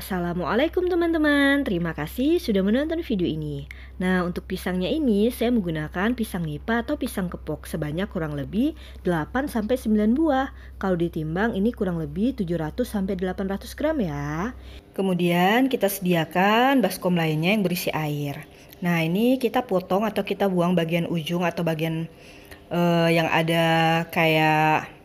Assalamualaikum teman-teman, terima kasih sudah menonton video ini. Nah, untuk pisangnya ini saya menggunakan pisang nipa atau pisang kepok sebanyak kurang lebih 8-9 buah. Kalau ditimbang ini kurang lebih 700-800 gram ya. Kemudian kita sediakan baskom lainnya yang berisi air. Nah, ini kita potong atau kita buang bagian ujung atau bagian uh, yang ada kayak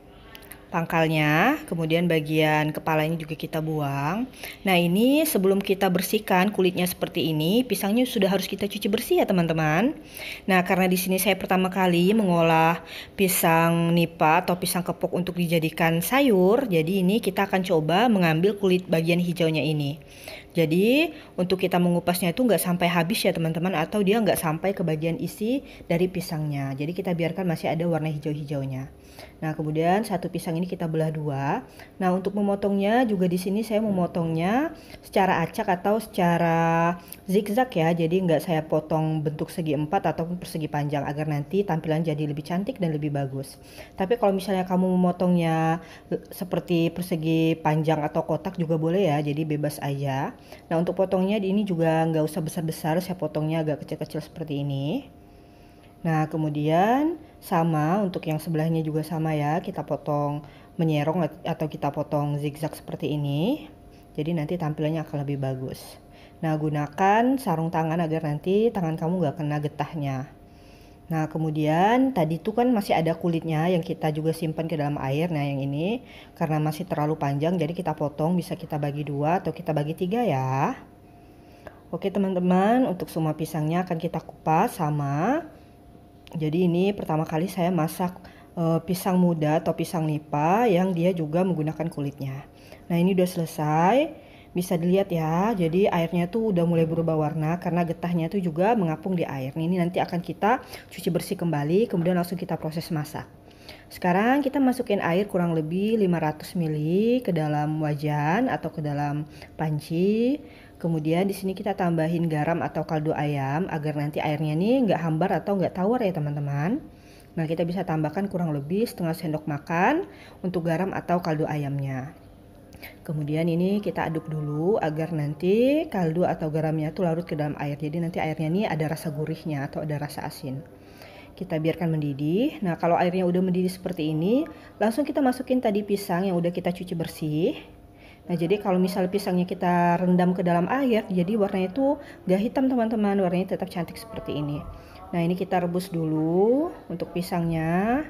pangkalnya, kemudian bagian kepala ini juga kita buang. Nah, ini sebelum kita bersihkan kulitnya seperti ini, pisangnya sudah harus kita cuci bersih ya, teman-teman. Nah, karena di sini saya pertama kali mengolah pisang nipa atau pisang kepok untuk dijadikan sayur, jadi ini kita akan coba mengambil kulit bagian hijaunya ini. Jadi untuk kita mengupasnya itu nggak sampai habis ya teman-teman atau dia nggak sampai ke bagian isi dari pisangnya. Jadi kita biarkan masih ada warna hijau-hijaunya. Nah kemudian satu pisang ini ini kita belah dua. Nah, untuk memotongnya juga di sini saya memotongnya secara acak atau secara zigzag ya. Jadi nggak saya potong bentuk segi empat ataupun persegi panjang agar nanti tampilan jadi lebih cantik dan lebih bagus. Tapi kalau misalnya kamu memotongnya seperti persegi panjang atau kotak juga boleh ya. Jadi bebas aja. Nah, untuk potongnya di ini juga nggak usah besar-besar. Saya potongnya agak kecil-kecil seperti ini. Nah, kemudian sama untuk yang sebelahnya juga sama ya, kita potong menyerong atau kita potong zigzag seperti ini. Jadi nanti tampilannya akan lebih bagus. Nah, gunakan sarung tangan agar nanti tangan kamu gak kena getahnya. Nah, kemudian tadi itu kan masih ada kulitnya yang kita juga simpan ke dalam air. Nah, yang ini karena masih terlalu panjang, jadi kita potong bisa kita bagi dua atau kita bagi tiga ya. Oke teman-teman, untuk semua pisangnya akan kita kupas sama jadi ini pertama kali saya masak e, pisang muda atau pisang nipa yang dia juga menggunakan kulitnya. Nah ini udah selesai, bisa dilihat ya. Jadi airnya tuh udah mulai berubah warna karena getahnya tuh juga mengapung di air. Nah, ini nanti akan kita cuci bersih kembali, kemudian langsung kita proses masak. Sekarang kita masukin air kurang lebih 500 ml ke dalam wajan atau ke dalam panci. Kemudian di sini kita tambahin garam atau kaldu ayam agar nanti airnya ini nggak hambar atau nggak tawar ya teman-teman. Nah kita bisa tambahkan kurang lebih setengah sendok makan untuk garam atau kaldu ayamnya. Kemudian ini kita aduk dulu agar nanti kaldu atau garamnya tuh larut ke dalam air. Jadi nanti airnya ini ada rasa gurihnya atau ada rasa asin kita biarkan mendidih. Nah, kalau airnya udah mendidih seperti ini, langsung kita masukin tadi pisang yang udah kita cuci bersih. Nah jadi kalau misal pisangnya kita rendam ke dalam air jadi warnanya itu gak hitam teman-teman warnanya tetap cantik seperti ini. Nah ini kita rebus dulu untuk pisangnya.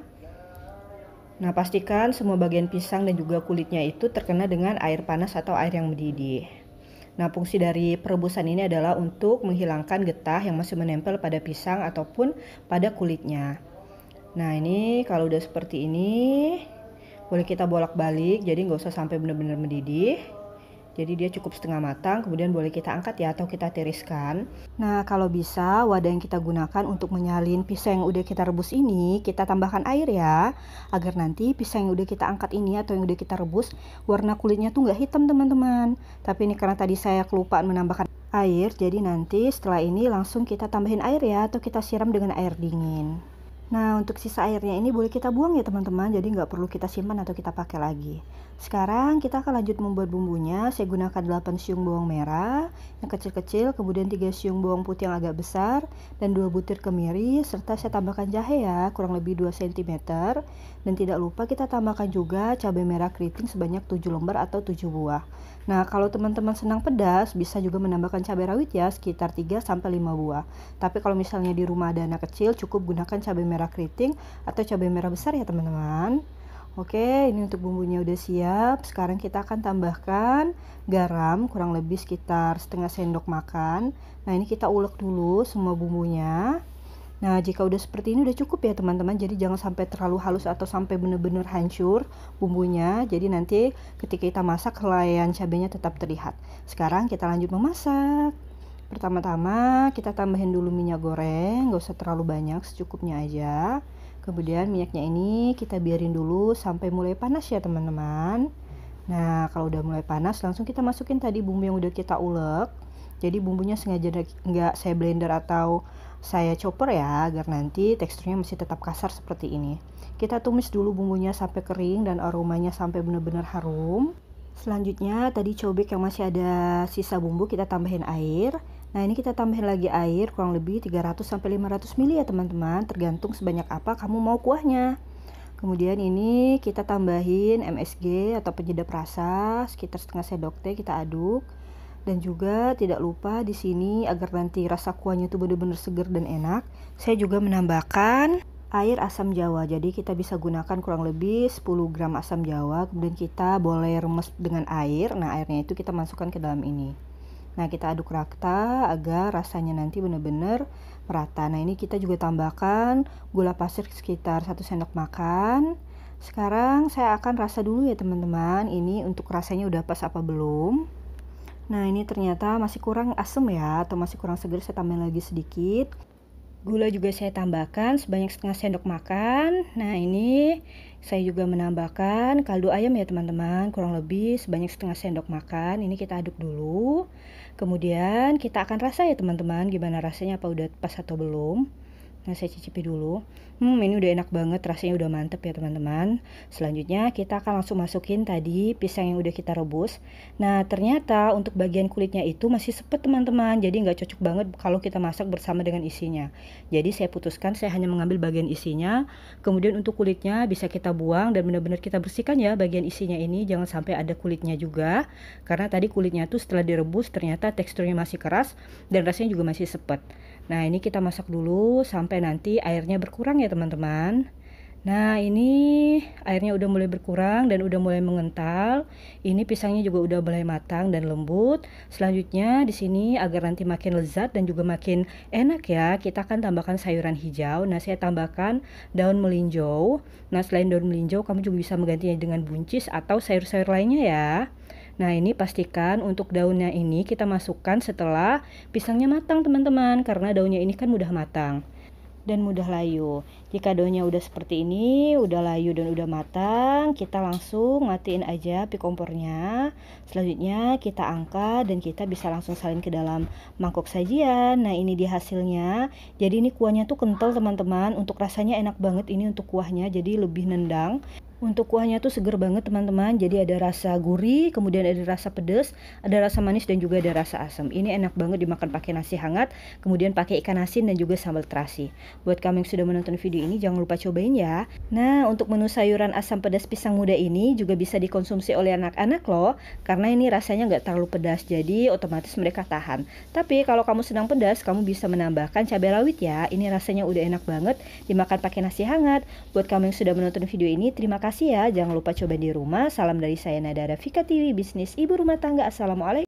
Nah pastikan semua bagian pisang dan juga kulitnya itu terkena dengan air panas atau air yang mendidih. Nah fungsi dari perebusan ini adalah untuk menghilangkan getah yang masih menempel pada pisang ataupun pada kulitnya. Nah ini kalau udah seperti ini boleh kita bolak-balik jadi nggak usah sampai benar-benar mendidih jadi dia cukup setengah matang, kemudian boleh kita angkat ya atau kita tiriskan. Nah, kalau bisa wadah yang kita gunakan untuk menyalin pisang yang udah kita rebus ini, kita tambahkan air ya, agar nanti pisang yang udah kita angkat ini atau yang udah kita rebus, warna kulitnya tuh nggak hitam teman-teman. Tapi ini karena tadi saya kelupaan menambahkan air, jadi nanti setelah ini langsung kita tambahin air ya, atau kita siram dengan air dingin. Nah, untuk sisa airnya ini boleh kita buang ya teman-teman, jadi nggak perlu kita simpan atau kita pakai lagi. Sekarang kita akan lanjut membuat bumbunya. Saya gunakan 8 siung bawang merah yang kecil-kecil, kemudian 3 siung bawang putih yang agak besar, dan 2 butir kemiri, serta saya tambahkan jahe ya, kurang lebih 2 cm. Dan tidak lupa kita tambahkan juga cabai merah keriting sebanyak 7 lembar atau 7 buah. Nah, kalau teman-teman senang pedas, bisa juga menambahkan cabai rawit ya sekitar 3 sampai 5 buah. Tapi kalau misalnya di rumah ada anak kecil, cukup gunakan cabai merah keriting atau cabai merah besar ya, teman-teman. Oke, ini untuk bumbunya udah siap. Sekarang kita akan tambahkan garam kurang lebih sekitar setengah sendok makan. Nah, ini kita ulek dulu semua bumbunya. Nah, jika udah seperti ini udah cukup ya teman-teman. Jadi jangan sampai terlalu halus atau sampai benar-benar hancur bumbunya. Jadi nanti ketika kita masak helaian cabenya tetap terlihat. Sekarang kita lanjut memasak. Pertama-tama kita tambahin dulu minyak goreng, gak usah terlalu banyak, secukupnya aja. Kemudian minyaknya ini kita biarin dulu sampai mulai panas ya teman-teman. Nah, kalau udah mulai panas, langsung kita masukin tadi bumbu yang udah kita ulek. Jadi bumbunya sengaja nggak saya blender atau saya chopper ya, agar nanti teksturnya masih tetap kasar seperti ini. Kita tumis dulu bumbunya sampai kering dan aromanya sampai benar-benar harum. Selanjutnya, tadi cobek yang masih ada sisa bumbu kita tambahin air. Nah, ini kita tambahin lagi air kurang lebih 300 500 ml ya, teman-teman, tergantung sebanyak apa kamu mau kuahnya. Kemudian ini kita tambahin MSG atau penyedap rasa sekitar setengah sendok teh kita aduk. Dan juga tidak lupa di sini agar nanti rasa kuahnya itu benar-benar segar dan enak, saya juga menambahkan air asam jawa. Jadi kita bisa gunakan kurang lebih 10 gram asam jawa, kemudian kita boleh remes dengan air. Nah, airnya itu kita masukkan ke dalam ini. Nah, kita aduk rata agar rasanya nanti benar-benar merata. Nah, ini kita juga tambahkan gula pasir sekitar 1 sendok makan. Sekarang saya akan rasa dulu ya teman-teman. Ini untuk rasanya udah pas apa belum? Nah, ini ternyata masih kurang asem ya atau masih kurang segar. Saya tambahin lagi sedikit. Gula juga saya tambahkan sebanyak setengah sendok makan. Nah, ini saya juga menambahkan kaldu ayam ya teman-teman, kurang lebih sebanyak setengah sendok makan. Ini kita aduk dulu. Kemudian kita akan rasa ya teman-teman, gimana rasanya apa udah pas atau belum. Nah, saya cicipi dulu. Hmm, ini udah enak banget, rasanya udah mantep ya teman-teman. Selanjutnya kita akan langsung masukin tadi pisang yang udah kita rebus. Nah, ternyata untuk bagian kulitnya itu masih sepet teman-teman, jadi nggak cocok banget kalau kita masak bersama dengan isinya. Jadi saya putuskan saya hanya mengambil bagian isinya. Kemudian untuk kulitnya bisa kita buang dan benar-benar kita bersihkan ya bagian isinya ini, jangan sampai ada kulitnya juga. Karena tadi kulitnya tuh setelah direbus ternyata teksturnya masih keras dan rasanya juga masih sepet. Nah, ini kita masak dulu sampai sampai nanti airnya berkurang ya teman-teman Nah ini airnya udah mulai berkurang dan udah mulai mengental. Ini pisangnya juga udah mulai matang dan lembut. Selanjutnya di sini agar nanti makin lezat dan juga makin enak ya, kita akan tambahkan sayuran hijau. Nah saya tambahkan daun melinjo. Nah selain daun melinjo, kamu juga bisa menggantinya dengan buncis atau sayur-sayur lainnya ya. Nah ini pastikan untuk daunnya ini kita masukkan setelah pisangnya matang teman-teman karena daunnya ini kan mudah matang dan mudah layu. Jika daunnya udah seperti ini, udah layu dan udah matang, kita langsung matiin aja api kompornya. Selanjutnya kita angkat dan kita bisa langsung salin ke dalam mangkok sajian. Nah, ini dia hasilnya. Jadi ini kuahnya tuh kental, teman-teman. Untuk rasanya enak banget ini untuk kuahnya, jadi lebih nendang. Untuk kuahnya tuh seger banget teman-teman. Jadi ada rasa gurih, kemudian ada rasa pedas, ada rasa manis dan juga ada rasa asam. Ini enak banget dimakan pakai nasi hangat, kemudian pakai ikan asin dan juga sambal terasi. Buat kamu yang sudah menonton video ini jangan lupa cobain ya. Nah, untuk menu sayuran asam pedas pisang muda ini juga bisa dikonsumsi oleh anak-anak loh karena ini rasanya nggak terlalu pedas jadi otomatis mereka tahan. Tapi kalau kamu sedang pedas, kamu bisa menambahkan cabai rawit ya. Ini rasanya udah enak banget dimakan pakai nasi hangat. Buat kamu yang sudah menonton video ini terima kasih kasih ya. Jangan lupa coba di rumah. Salam dari saya Nadara Rafika TV Bisnis Ibu Rumah Tangga. Assalamualaikum.